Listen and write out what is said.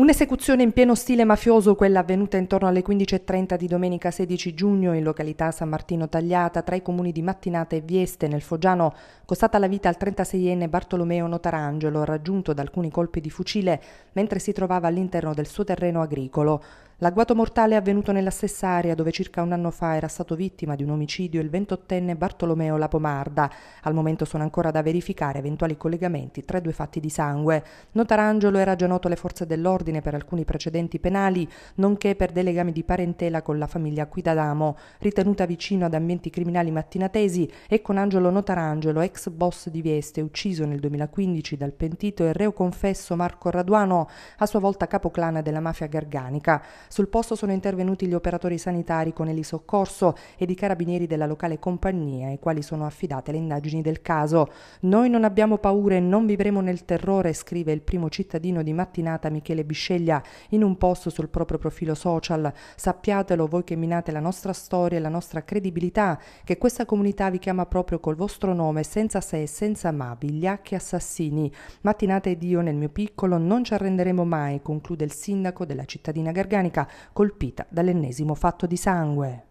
Un'esecuzione in pieno stile mafioso, quella avvenuta intorno alle 15.30 di domenica 16 giugno in località San Martino Tagliata, tra i comuni di Mattinata e Vieste, nel Foggiano, costata la vita al 36enne Bartolomeo Notarangelo, raggiunto da alcuni colpi di fucile mentre si trovava all'interno del suo terreno agricolo. L'agguato mortale è avvenuto nella stessa area dove circa un anno fa era stato vittima di un omicidio il 28enne Bartolomeo Lapomarda. Al momento sono ancora da verificare eventuali collegamenti tra i due fatti di sangue. Notarangelo era già noto alle forze dell'ordine per alcuni precedenti penali, nonché per dei legami di parentela con la famiglia Guidadamo, ritenuta vicino ad ambienti criminali mattinatesi e con Angelo Notarangelo, ex boss di Vieste, ucciso nel 2015 dal pentito e reo confesso Marco Raduano, a sua volta capoclana della mafia garganica. Sul posto sono intervenuti gli operatori sanitari con elisoccorso ed i carabinieri della locale compagnia, ai quali sono affidate le indagini del caso. Noi non abbiamo paura e non vivremo nel terrore, scrive il primo cittadino di mattinata Michele Bisceglia in un post sul proprio profilo social. Sappiatelo voi che minate la nostra storia e la nostra credibilità, che questa comunità vi chiama proprio col vostro nome, senza se e senza ma, vigliacchi assassini. Mattinata ed io nel mio piccolo non ci arrenderemo mai, conclude il sindaco della cittadina garganica colpita dall'ennesimo fatto di sangue.